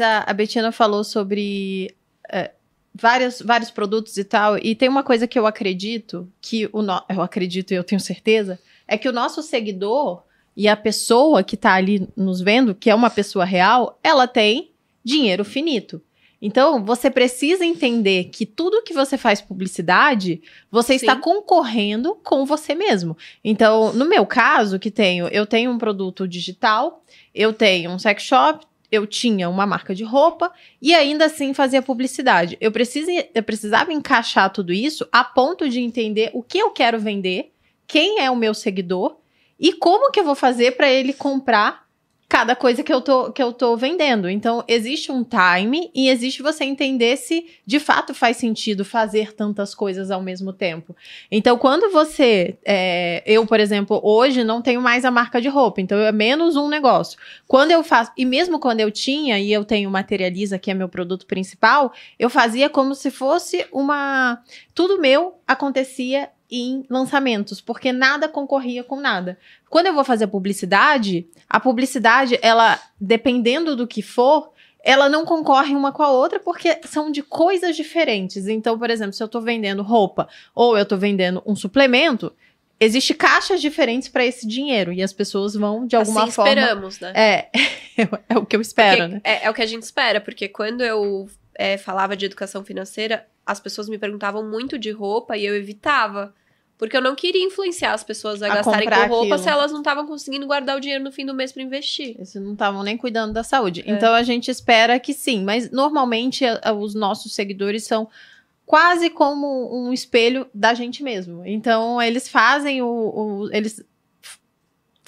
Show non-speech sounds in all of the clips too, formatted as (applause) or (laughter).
a, a Betina falou sobre é, vários, vários produtos e tal, e tem uma coisa que eu acredito, que o no... eu acredito e eu tenho certeza, é que o nosso seguidor e a pessoa que está ali nos vendo, que é uma pessoa real, ela tem dinheiro finito. Então, você precisa entender que tudo que você faz publicidade, você Sim. está concorrendo com você mesmo. Então, no meu caso, que tenho, eu tenho um produto digital, eu tenho um sex shop, eu tinha uma marca de roupa e ainda assim fazia publicidade. Eu, eu precisava encaixar tudo isso a ponto de entender o que eu quero vender, quem é o meu seguidor e como que eu vou fazer para ele comprar cada coisa que eu tô, que eu tô vendendo. Então, existe um time e existe você entender se de fato faz sentido fazer tantas coisas ao mesmo tempo. Então, quando você. É, eu, por exemplo, hoje não tenho mais a marca de roupa, então é menos um negócio. Quando eu faço. E mesmo quando eu tinha, e eu tenho Materializa, que é meu produto principal, eu fazia como se fosse uma. Tudo meu acontecia em lançamentos, porque nada concorria com nada. Quando eu vou fazer publicidade, a publicidade, ela, dependendo do que for, ela não concorre uma com a outra porque são de coisas diferentes. Então, por exemplo, se eu estou vendendo roupa ou eu estou vendendo um suplemento, existe caixas diferentes para esse dinheiro e as pessoas vão de assim alguma assim, forma. Esperamos, né? É, é, (laughs) é o que eu espero, porque né? É, é, o que a gente espera, porque quando eu é, falava de educação financeira, as pessoas me perguntavam muito de roupa e eu evitava. Porque eu não queria influenciar as pessoas a, a gastarem com roupa aquilo. se elas não estavam conseguindo guardar o dinheiro no fim do mês para investir. Eles não estavam nem cuidando da saúde. É. Então a gente espera que sim, mas normalmente a, a, os nossos seguidores são quase como um espelho da gente mesmo. Então eles fazem o, o eles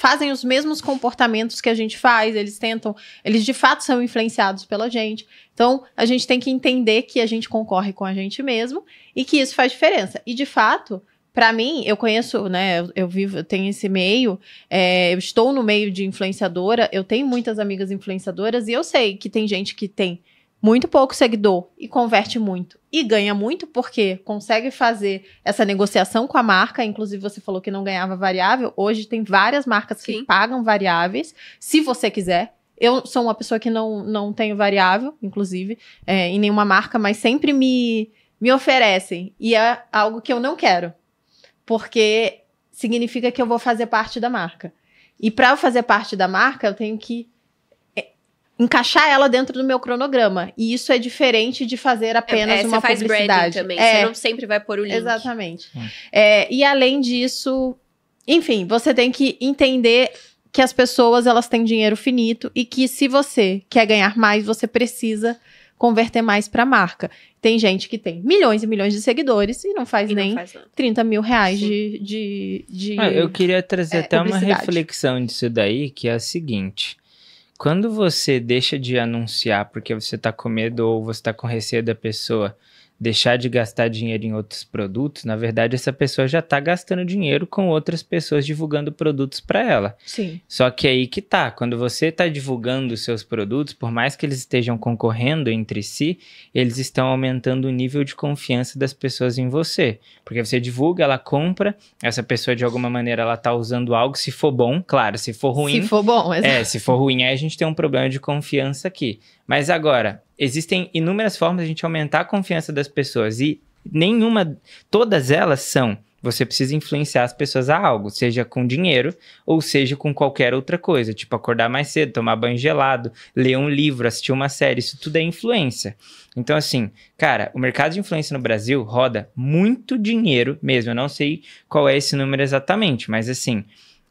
fazem os mesmos comportamentos que a gente faz, eles tentam, eles de fato são influenciados pela gente. Então, a gente tem que entender que a gente concorre com a gente mesmo e que isso faz diferença. E de fato, para mim, eu conheço, né? Eu, vivo, eu tenho esse meio, é, eu estou no meio de influenciadora, eu tenho muitas amigas influenciadoras e eu sei que tem gente que tem muito pouco seguidor e converte muito e ganha muito porque consegue fazer essa negociação com a marca. Inclusive, você falou que não ganhava variável. Hoje tem várias marcas Sim. que pagam variáveis, se você quiser. Eu sou uma pessoa que não, não tenho variável, inclusive, é, em nenhuma marca, mas sempre me, me oferecem. E é algo que eu não quero, porque significa que eu vou fazer parte da marca. E para eu fazer parte da marca, eu tenho que encaixar ela dentro do meu cronograma. E isso é diferente de fazer apenas é, é, uma faz publicidade. também, é, você não sempre vai pôr o link. Exatamente. Hum. É, e além disso, enfim, você tem que entender que as pessoas elas têm dinheiro finito e que se você quer ganhar mais, você precisa converter mais para marca. Tem gente que tem milhões e milhões de seguidores e não faz e nem não faz 30 mil reais Sim. de, de, de ah, Eu queria trazer é, até uma reflexão disso daí, que é a seguinte quando você deixa de anunciar porque você tá com medo ou você tá com receio da pessoa deixar de gastar dinheiro em outros produtos, na verdade essa pessoa já está gastando dinheiro com outras pessoas divulgando produtos para ela. Sim. Só que aí que tá, quando você está divulgando seus produtos, por mais que eles estejam concorrendo entre si, eles estão aumentando o nível de confiança das pessoas em você, porque você divulga, ela compra, essa pessoa de alguma maneira ela está usando algo, se for bom, claro, se for ruim. Se for bom, é, exato. É, se for ruim aí a gente tem um problema de confiança aqui. Mas agora, existem inúmeras formas de a gente aumentar a confiança das pessoas e nenhuma, todas elas são. Você precisa influenciar as pessoas a algo, seja com dinheiro ou seja com qualquer outra coisa, tipo acordar mais cedo, tomar banho gelado, ler um livro, assistir uma série, isso tudo é influência. Então, assim, cara, o mercado de influência no Brasil roda muito dinheiro mesmo. Eu não sei qual é esse número exatamente, mas assim,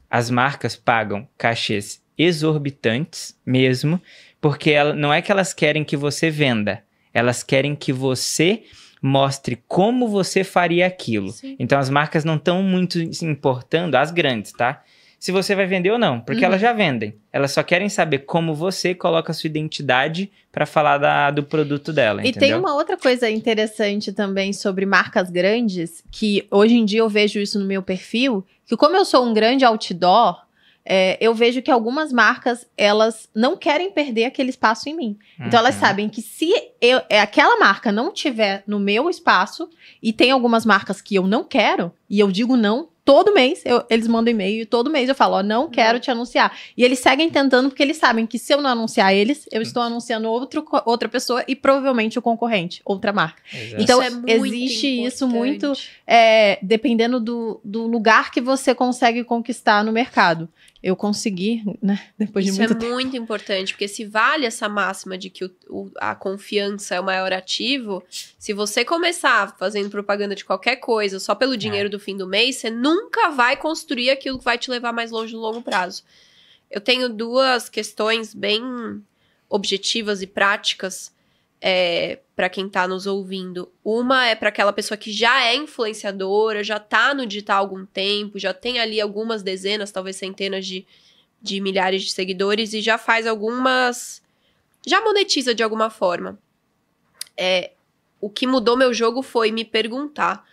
as marcas pagam cachês exorbitantes mesmo porque ela, não é que elas querem que você venda, elas querem que você mostre como você faria aquilo. Sim. Então as marcas não estão muito se importando, as grandes, tá? Se você vai vender ou não, porque uhum. elas já vendem. Elas só querem saber como você coloca a sua identidade para falar da, do produto dela. E entendeu? tem uma outra coisa interessante também sobre marcas grandes, que hoje em dia eu vejo isso no meu perfil, que como eu sou um grande outdoor, é, eu vejo que algumas marcas elas não querem perder aquele espaço em mim. Uhum. Então elas uhum. sabem que se eu, é, aquela marca não tiver no meu espaço e tem algumas marcas que eu não quero e eu digo não todo mês, eu, eles mandam e-mail e todo mês eu falo, ó, não quero uhum. te anunciar. E eles seguem tentando porque eles sabem que se eu não anunciar eles, eu estou uhum. anunciando outro, outra pessoa e provavelmente o concorrente, outra marca. Exato. Então, isso é existe importante. isso muito é, dependendo do, do lugar que você consegue conquistar no mercado eu consegui, né? Depois Isso de é muito é tempo. muito importante, porque se vale essa máxima de que o, o, a confiança é o maior ativo, se você começar fazendo propaganda de qualquer coisa só pelo é. dinheiro é. do fim do mês, você nunca vai construir aquilo que vai te levar mais longe no longo prazo. Eu tenho duas questões bem objetivas e práticas é, para quem está nos ouvindo. Uma é para aquela pessoa que já é influenciadora, já está no digital há algum tempo, já tem ali algumas dezenas, talvez centenas de, de milhares de seguidores e já faz algumas. já monetiza de alguma forma. É, o que mudou meu jogo foi me perguntar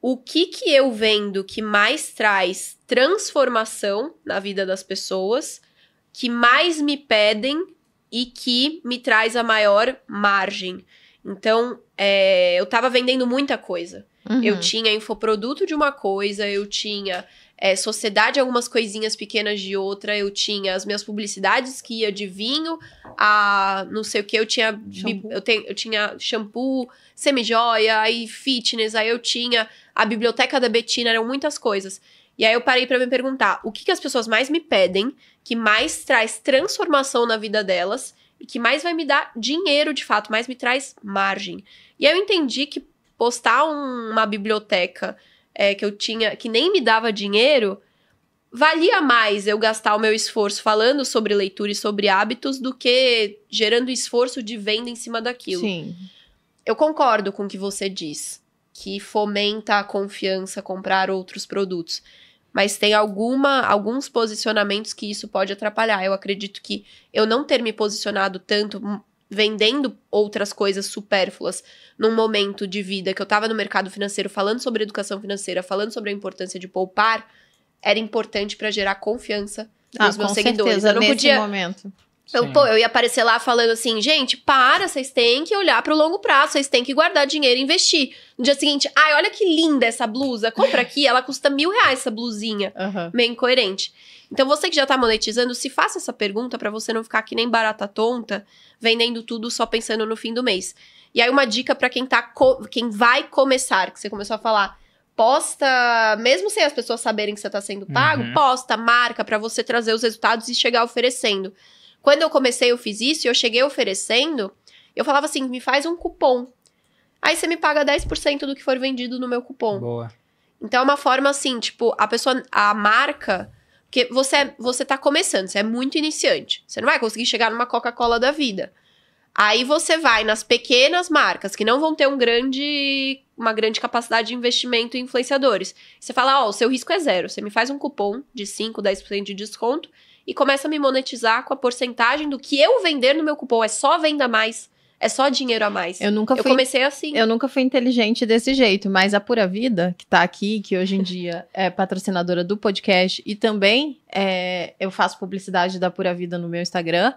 o que que eu vendo que mais traz transformação na vida das pessoas, que mais me pedem e que me traz a maior margem. Então, é, eu estava vendendo muita coisa. Uhum. Eu tinha infoproduto de uma coisa, eu tinha é, sociedade, algumas coisinhas pequenas de outra, eu tinha as minhas publicidades que ia de vinho a não sei o que, eu tinha shampoo. eu, te, eu tinha shampoo, semijoia, aí fitness, aí eu tinha a biblioteca da Betina, eram muitas coisas. E aí eu parei para me perguntar o que, que as pessoas mais me pedem, que mais traz transformação na vida delas e que mais vai me dar dinheiro de fato, mais me traz margem. E aí eu entendi que postar um, uma biblioteca é, que eu tinha, que nem me dava dinheiro, valia mais eu gastar o meu esforço falando sobre leitura e sobre hábitos do que gerando esforço de venda em cima daquilo. Sim. Eu concordo com o que você diz, que fomenta a confiança comprar outros produtos mas tem alguma, alguns posicionamentos que isso pode atrapalhar. Eu acredito que eu não ter me posicionado tanto hum, vendendo outras coisas supérfluas num momento de vida que eu estava no mercado financeiro falando sobre educação financeira, falando sobre a importância de poupar, era importante para gerar confiança ah, nos ah, meus com seguidores. Certeza, eu não podia momento. Eu, pô, eu ia aparecer lá falando assim, gente, para, vocês têm que olhar para o longo prazo, vocês têm que guardar dinheiro e investir. No dia seguinte, ai, olha que linda essa blusa, compra aqui, ela custa mil reais essa blusinha. Uhum. Meio incoerente. Então você que já tá monetizando, se faça essa pergunta para você não ficar que nem barata tonta, vendendo tudo só pensando no fim do mês. E aí uma dica para quem tá quem vai começar, que você começou a falar, posta, mesmo sem as pessoas saberem que você tá sendo pago, uhum. posta, marca para você trazer os resultados e chegar oferecendo. Quando eu comecei, eu fiz isso e eu cheguei oferecendo, eu falava assim: me faz um cupom. Aí você me paga 10% do que for vendido no meu cupom. Boa. Então é uma forma assim, tipo, a pessoa, a marca, porque você você tá começando, você é muito iniciante. Você não vai conseguir chegar numa Coca-Cola da vida. Aí você vai nas pequenas marcas que não vão ter um grande uma grande capacidade de investimento em influenciadores. Você fala, ó, oh, o seu risco é zero. Você me faz um cupom de 5, 10% de desconto e começa a me monetizar com a porcentagem do que eu vender no meu cupom. É só venda a mais. É só dinheiro a mais. Eu nunca fui, eu comecei assim. Eu nunca fui inteligente desse jeito, mas a Pura Vida, que tá aqui, que hoje em (laughs) dia é patrocinadora do podcast e também é, eu faço publicidade da Pura Vida no meu Instagram,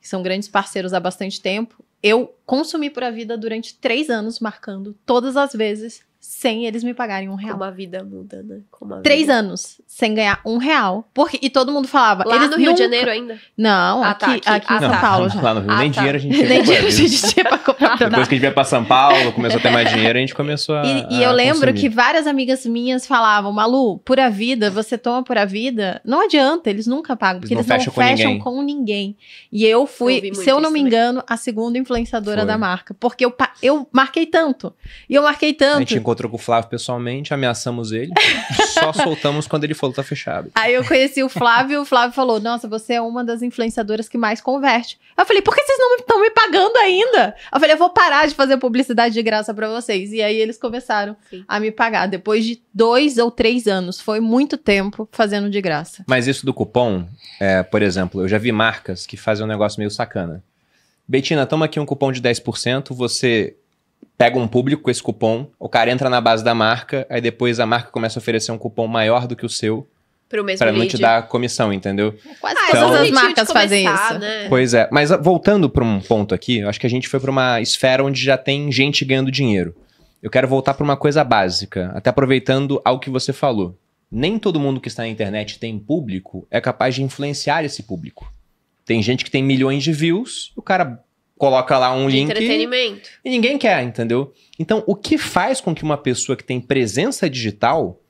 que são grandes parceiros há bastante tempo. Eu consumi Pura Vida durante três anos, marcando todas as vezes sem eles me pagarem um real. Como a vida muda, né? Três anos sem ganhar um real. Porque, e todo mundo falava. Lá eles no Rio de Janeiro ainda? Não, ah, aqui, tá, aqui. aqui em ah, tá. São Paulo. Lá no Rio, ah, nem tá. dinheiro a gente (laughs) tinha. Nem dinheiro a gente tinha pra comprar. Depois que a gente veio pra São Paulo, começou a ter mais dinheiro, a gente começou a. E, e eu lembro consumir. que várias amigas minhas falavam: Malu, pura vida, você toma pura vida. Não adianta, eles nunca pagam, porque eles não, eles fecham, com, ninguém. com, ninguém. E eu fui, eu se eu não me engano, a segunda influenciadora da marca. Porque eu, eu marquei tanto. E eu marquei tanto encontrou com o Flávio pessoalmente, ameaçamos ele, (laughs) só soltamos quando ele falou tá fechado. Aí eu conheci o Flávio e o Flávio falou: Nossa, você é uma das influenciadoras que mais converte. Eu falei: Por que vocês não estão me pagando ainda? Eu falei: Eu vou parar de fazer publicidade de graça para vocês. E aí eles começaram Sim. a me pagar depois de dois ou três anos. Foi muito tempo fazendo de graça. Mas isso do cupom, é, por exemplo, eu já vi marcas que fazem um negócio meio sacana. Betina, toma aqui um cupom de 10%, você pega um público com esse cupom, o cara entra na base da marca, aí depois a marca começa a oferecer um cupom maior do que o seu. Pro mesmo pra não te dar comissão, entendeu? É quase ah, então, todas as marcas fazem isso. Né? Pois é. Mas ah, voltando para um ponto aqui, eu acho que a gente foi para uma esfera onde já tem gente ganhando dinheiro. Eu quero voltar para uma coisa básica, até aproveitando ao que você falou. Nem todo mundo que está na internet tem público é capaz de influenciar esse público. Tem gente que tem milhões de views, o cara coloca lá um link. Entretenimento. E ninguém quer, entendeu? Então, o que faz com que uma pessoa que tem presença digital,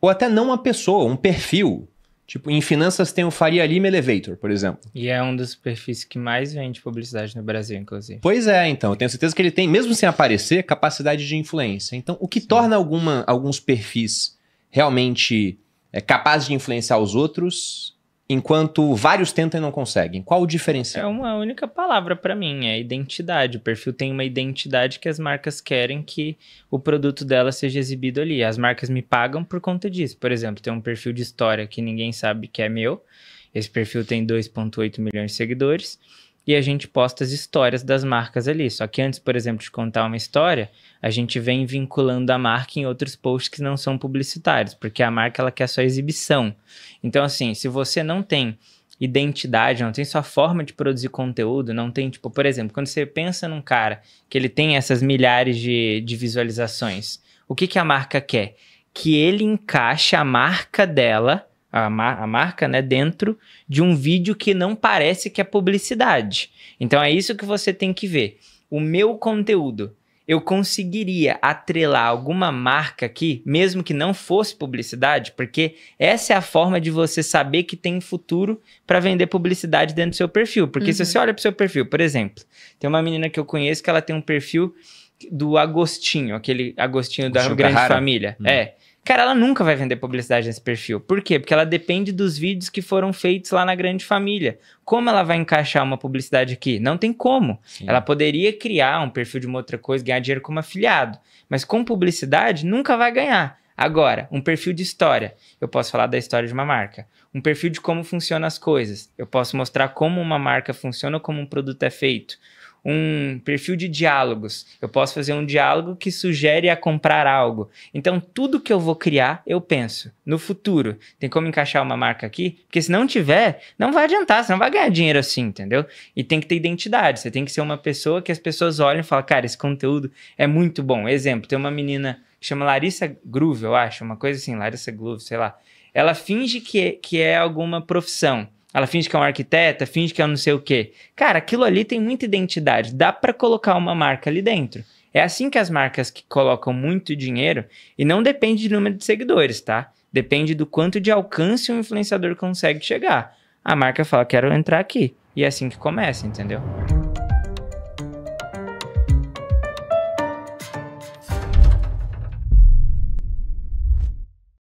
ou até não uma pessoa, um perfil. Tipo, em finanças tem o Faria Lima Elevator, por exemplo. E é um dos perfis que mais vende publicidade no Brasil, inclusive. Pois é, então. Eu tenho certeza que ele tem, mesmo sem aparecer, capacidade de influência. Então, o que Sim. torna alguma, alguns perfis realmente é, capazes de influenciar os outros enquanto vários tentam e não conseguem. Qual o diferencial? É uma única palavra para mim, é identidade. O perfil tem uma identidade que as marcas querem que o produto dela seja exibido ali. As marcas me pagam por conta disso. Por exemplo, tem um perfil de história que ninguém sabe que é meu. Esse perfil tem 2.8 milhões de seguidores e a gente posta as histórias das marcas ali. Só que antes, por exemplo, de contar uma história, a gente vem vinculando a marca em outros posts que não são publicitários, porque a marca ela quer só exibição. Então, assim, se você não tem identidade, não tem sua forma de produzir conteúdo, não tem, tipo, por exemplo, quando você pensa num cara que ele tem essas milhares de, de visualizações, o que, que a marca quer? Que ele encaixe a marca dela a, mar a marca né, dentro de um vídeo que não parece que é publicidade. Então é isso que você tem que ver. O meu conteúdo eu conseguiria atrelar alguma marca aqui, mesmo que não fosse publicidade, porque essa é a forma de você saber que tem futuro para vender publicidade dentro do seu perfil. Porque uhum. se você olha para o seu perfil, por exemplo, tem uma menina que eu conheço que ela tem um perfil do Agostinho, aquele Agostinho, da Grande Família. Uhum. É. Cara, ela nunca vai vender publicidade nesse perfil. Por quê? Porque ela depende dos vídeos que foram feitos lá na grande família. Como ela vai encaixar uma publicidade aqui? Não tem como. Sim. Ela poderia criar um perfil de uma outra coisa, ganhar dinheiro como afiliado. Mas com publicidade, nunca vai ganhar. Agora, um perfil de história. Eu posso falar da história de uma marca. Um perfil de como funcionam as coisas. Eu posso mostrar como uma marca funciona, como um produto é feito um perfil de diálogos. Eu posso fazer um diálogo que sugere a comprar algo. Então, tudo que eu vou criar, eu penso. No futuro, tem como encaixar uma marca aqui? Porque se não tiver, não vai adiantar, você não vai ganhar dinheiro assim, entendeu? E tem que ter identidade. Você tem que ser uma pessoa que as pessoas olham e falam, cara, esse conteúdo é muito bom. Exemplo, tem uma menina que chama Larissa Groove, eu acho, uma coisa assim, Larissa Groove, sei lá. Ela finge que, é, que é alguma profissão. Ela finge que é um arquiteta, finge que é um não sei o quê. Cara, aquilo ali tem muita identidade. Dá para colocar uma marca ali dentro. É assim que as marcas que colocam muito dinheiro, e não depende do número de seguidores, tá? Depende do quanto de alcance um influenciador consegue chegar. A marca fala, quero entrar aqui. E é assim que começa, entendeu?